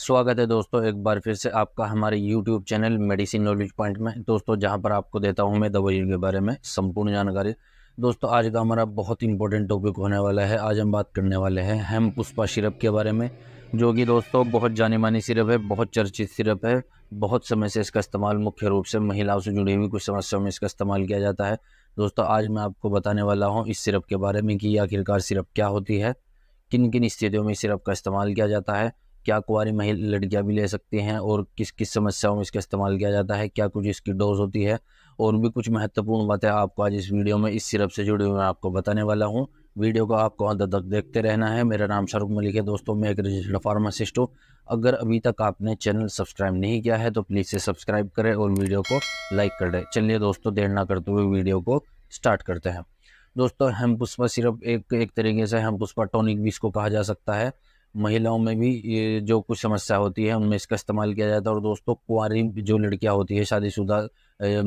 स्वागत है दोस्तों एक बार फिर से आपका हमारे YouTube channel medicine knowledge point में दोस्तों जहां पर आपको देता हूं मैं दवाइयों के बारे में संपूर्ण जानकारी दोस्तों आज का हमारा बहुत इंपॉर्टेंट टॉपिक होने वाला है आज हम बात करने वाले हैं हेम पुष्पा सिरप के बारे में जो कि दोस्तों बहुत जानी मानी सिरप है बहुत चर्चित सिरप है बहुत समय से इसका इस्तेमाल मुख्य रूप से महिलाओं से जुड़ी हुई कुछ समस्याओं में इसका इस्तेमाल किया जाता है दोस्तों आज मैं आपको बताने वाला हूँ इस सिरप के बारे में कि आखिरकार सिरप क्या होती है किन किन स्थितियों में सिरप का इस्तेमाल किया जाता है क्या कुंवारी महिला लड़कियाँ भी ले सकती हैं और किस किस समस्याओं में इसका इस्तेमाल किया जाता है क्या कुछ इसकी डोज होती है और भी कुछ महत्वपूर्ण बातें आपको आज इस वीडियो में इस सिरप से जुड़ी हुई मैं आपको बताने वाला हूँ वीडियो को आपको अंत तक देखते रहना है मेरा नाम शाहरुख मलिक है दोस्तों मैं एक रजिस्टर्ड फार्मासिस्ट हूँ अगर अभी तक आपने चैनल सब्सक्राइब नहीं किया है तो प्लीज़ से सब्सक्राइब करें और वीडियो को लाइक करें चलिए दोस्तों देर ना करते हुए वीडियो को स्टार्ट करते हैं दोस्तों हेम्पुष्पा सिरप एक एक तरीके से हेमपुष्पा टॉनिक भी इसको कहा जा सकता है महिलाओं में भी ये जो कुछ समस्या होती है उनमें इसका इस्तेमाल किया जाता है और दोस्तों कुंवारी जो लड़कियां होती है शादीशुदा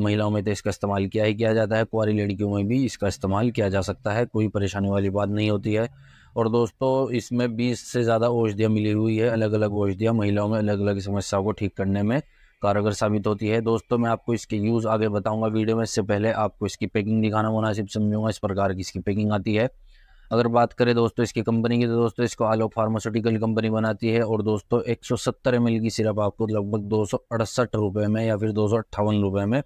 महिलाओं में तो इसका इस्तेमाल किया ही किया जाता है कुंवारी लड़कियों में भी इसका इस्तेमाल किया जा सकता है कोई परेशानी वाली बात नहीं होती है और दोस्तों इसमें बीस से ज़्यादा औषधियाँ मिली हुई है अलग अलग औषधियाँ महिलाओं में अलग अलग समस्याओं को ठीक करने में कारगर साबित होती है दोस्तों मैं आपको इसके यूज़ आगे बताऊंगा वीडियो में इससे पहले आपको इसकी पैकिंग दिखाना मुनासिब समझूंगा इस प्रकार की इसकी पैकिंग आती है अगर बात करें दोस्तों इसकी कंपनी की तो दोस्तों इसको आलो फार्मास्यूटिकल कंपनी बनाती है और दोस्तों एक सौ सत्तर की सिरप आपको लगभग दो सौ अड़सठ रुपये में या फिर दो सौ अट्ठावन रुपये में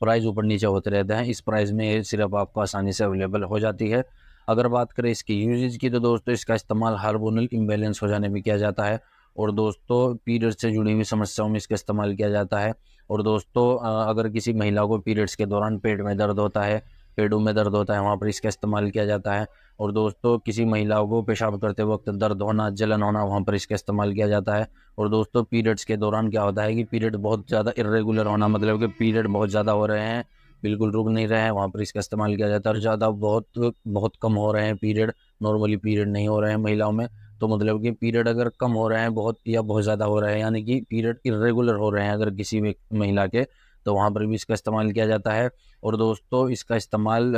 प्राइस ऊपर नीचे होते रहते हैं इस प्राइस में ये सिरप आपको आसानी से अवेलेबल हो जाती है अगर बात करें इसकी यूजेज की तो दोस्तों इसका इस्तेमाल हार्मोनल इम्बेलेंस हो जाने में किया जाता है और दोस्तों पीरियड से जुड़ी हुई समस्याओं में इसका इस्तेमाल किया जाता है और दोस्तों अगर किसी महिला को पीरियड्स के दौरान पेट में दर्द होता है पेड़ों में दर्द होता है वहाँ पर इसका इस्तेमाल किया जाता है और दोस्तों किसी महिला को पेशाब करते वक्त दर्द होना जलन होना वहाँ पर इसका इस्तेमाल किया जाता है और दोस्तों पीरियड्स के दौरान क्या होता है कि पीरियड बहुत ज़्यादा इरेगुलर होना मतलब कि पीरियड बहुत ज़्यादा हो रहे हैं बिल्कुल रुक नहीं रहे हैं वहाँ पर इसका इस्तेमाल किया जाता है और ज़्यादा बहुत बहुत कम हो रहे हैं पीरियड नॉर्मली पीरियड नहीं हो रहे हैं महिलाओं में तो मतलब कि पीरियड अगर कम हो रहे हैं बहुत या बहुत ज़्यादा हो रहे हैं यानी कि पीरियड इरेगुलर हो रहे हैं अगर किसी महिला के तो वहाँ पर भी इसका इस्तेमाल किया जाता है और दोस्तों इसका इस्तेमाल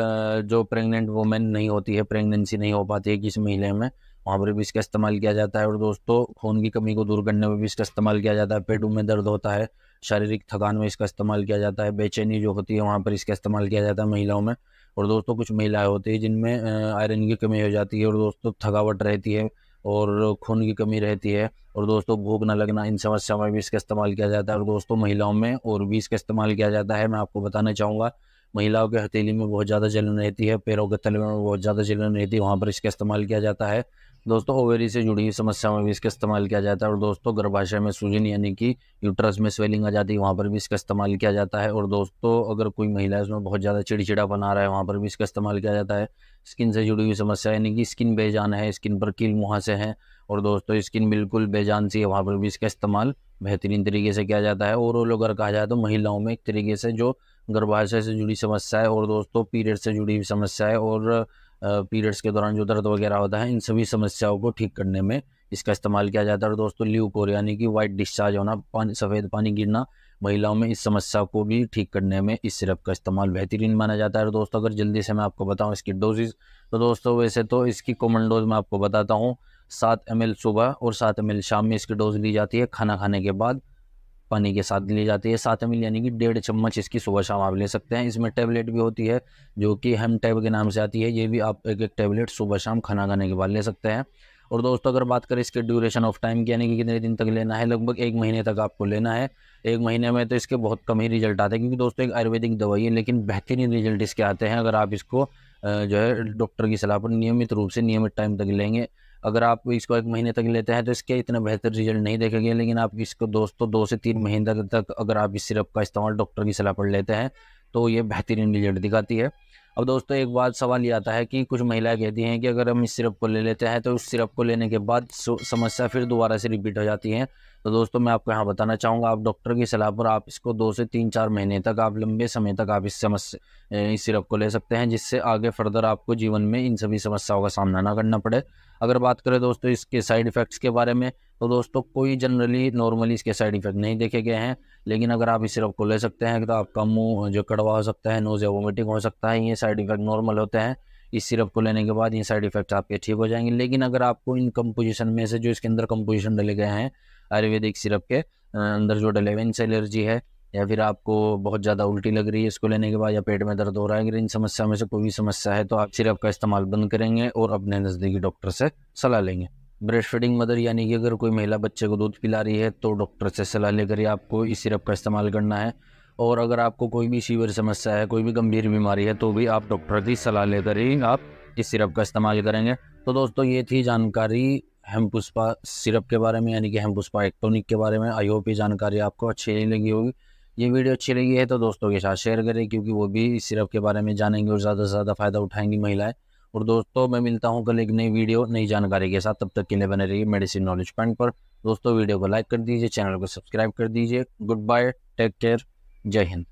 जो प्रेग्नेंट वुमेन नहीं होती है प्रेगनेंसी नहीं हो पाती है किसी महीने में वहाँ पर भी इसका इस्तेमाल किया जाता है और दोस्तों खून की कमी को दूर करने में भी इसका इस्तेमाल किया जाता है पेटों में दर्द होता है शारीरिक थकान में इसका इस्तेमाल किया जाता है बेचैनी जो होती है वहाँ पर इसका इस्तेमाल किया जाता है महिलाओं में और दोस्तों कुछ महिलाएं होती है जिनमें आयरन की कमी हो जाती है और दोस्तों थकावट रहती है और खून की कमी रहती है और दोस्तों भूख ना लगना इन समस्याओं में भी इसका इस्तेमाल किया जाता है और दोस्तों महिलाओं में और भी इसका इस्तेमाल किया जाता है मैं आपको बताना चाहूँगा महिलाओं के हथेली में बहुत ज़्यादा जलन रहती है पैरों के तले में बहुत ज़्यादा जलन रहती है वहाँ पर इसका इस्तेमाल किया जाता है दोस्तों ओवरी से जुड़ी हुई समस्याओं में भी इसका इस्तेमाल किया जाता है और दोस्तों गर्भाशय में सूजन यानी कि यूट्रस में स्वेलिंग आ जाती है वहाँ पर भी इसका इस्तेमाल किया जाता है और दोस्तों अगर कोई महिला इसमें बहुत ज़्यादा चिड़चिड़ा बना रहा है वहाँ पर भी इसका इस्तेमाल किया जाता है स्किन से जुड़ी हुई समस्या यानी कि स्किन बेजान है स्किन पर कील मुहासे हैं और दोस्तों स्किन बिल्कुल बेजान सी है वहाँ पर भी इसका इस्तेमाल बेहतरीन तरीके से किया जाता है ओवरऑल अगर कहा जाए तो महिलाओं में एक तरीके से जो गर्भाशय से जुड़ी समस्या है और दोस्तों पीरियड से जुड़ी हुई समस्या है और पीरियड्स के दौरान जो दर्द वगैरह होता है इन सभी समस्याओं को ठीक करने में इसका इस्तेमाल किया जाता है और दोस्तों ल्यूकोर यानी कि वाइट डिस्चार्ज होना पानी सफ़ेद पानी गिरना महिलाओं में इस समस्या को भी ठीक करने में इस सिरप का इस्तेमाल बेहतरीन माना जाता है और दोस्तों अगर जल्दी से मैं आपको बताऊँ इसकी डोजेज तो दोस्तों वैसे तो इसकी कॉमन डोज मैं आपको बताता हूँ सात एम सुबह और सात एम शाम में इसकी डोज ली जाती है खाना खाने के बाद पानी के साथ ले जाती है सात एम यानी कि डेढ़ चम्मच इसकी सुबह शाम आप ले सकते हैं इसमें टैबलेट भी होती है जो कि हम टैब के नाम से आती है ये भी आप एक एक टैबलेट सुबह शाम खाना खाने के बाद ले सकते हैं और दोस्तों अगर बात करें इसके ड्यूरेशन ऑफ टाइम की यानी कि कितने दिन तक लेना है लगभग एक महीने तक आपको लेना है एक महीने में तो इसके बहुत कम ही रिजल्ट आते हैं क्योंकि दोस्तों एक आयुर्वेदिक दवाई है लेकिन बेहतरीन रिजल्ट इसके आते हैं अगर आप इसको जो है डॉक्टर की सलाह पर नियमित रूप से नियमित टाइम तक लेंगे अगर आप इसको एक महीने तक लेते हैं तो इसके इतना बेहतर रिजल्ट नहीं देखेंगे लेकिन आप इसको दोस्तों दो से तीन महीने तक अगर आप इस सिरप का इस्तेमाल डॉक्टर की सलाह पर लेते हैं तो ये बेहतरीन रिजल्ट दिखाती है अब दोस्तों एक बात सवाल ये आता है कि कुछ महिलाएं कहती हैं कि अगर हम इस सिरप को ले लेते हैं तो उस सिरप को लेने के बाद समस्या फिर दोबारा से रिपीट हो जाती है तो दोस्तों मैं आपको यहाँ बताना चाहूँगा आप डॉक्टर की सलाह पर आप इसको दो से तीन चार महीने तक आप लंबे समय तक आप इस समस्या इस सिरप को ले सकते हैं जिससे आगे फर्दर आपको जीवन में इन सभी समस्याओं का सामना ना करना पड़े अगर बात करें दोस्तों इसके साइड इफ़ेक्ट्स के बारे में तो दोस्तों कोई जनरली नॉर्मली इसके साइड इफ़ेक्ट नहीं देखे गए हैं लेकिन अगर आप इस सिरप को ले सकते हैं तो आपका मुँह जो कड़वा हो सकता है नोज़ या वोमिटिंग हो सकता है ये साइड इफ़ेक्ट नॉर्मल होते हैं इस सिरप को लेने के बाद ये साइड इफ़ेक्ट्स आपके ठीक हो जाएंगे लेकिन अगर आपको इन कंपोजिशन में से जो इसके अंदर कंपोजिशन डले गए हैं आयुर्वेदिक सिरप के अंदर जो डले हुए इनसे एलर्जी है या फिर आपको बहुत ज़्यादा उल्टी लग रही है इसको लेने के बाद या पेट में दर्द हो रहा है अगर इन समस्या में से कोई भी समस्या है तो आप सिरप का इस्तेमाल बंद करेंगे और अपने नज़दीकी डॉक्टर से सलाह लेंगे ब्रेस्ट फीडिंग मदर यानी कि अगर कोई महिला बच्चे को दूध पिला रही है तो डॉक्टर से सलाह लेकर ही आपको इस सिरप का इस्तेमाल करना है और अगर आपको कोई भी सीवर समस्या है कोई भी गंभीर बीमारी है तो भी आप डॉक्टर की सलाह लेकर ही आप इस सिरप का इस्तेमाल करेंगे तो दोस्तों ये थी जानकारी हेम पुष्पा सिरप के बारे में यानी कि हेम पुष्पा एक्टोनिक के बारे में आई होप ये जानकारी आपको अच्छी नहीं लगी होगी ये वीडियो अच्छी लगी है तो दोस्तों के साथ शेयर करें क्योंकि वो भी इस सिरप के बारे में जानेंगे और ज़्यादा से ज़्यादा फ़ायदा उठाएंगी महिलाएं और दोस्तों मैं मिलता हूँ कल एक नई वीडियो नई जानकारी के साथ तब तक के लिए बने रहिए मेडिसिन नॉलेज पॉइंट पर दोस्तों वीडियो को लाइक कर दीजिए चैनल को सब्सक्राइब कर दीजिए गुड बाय टेक केयर जय हिंद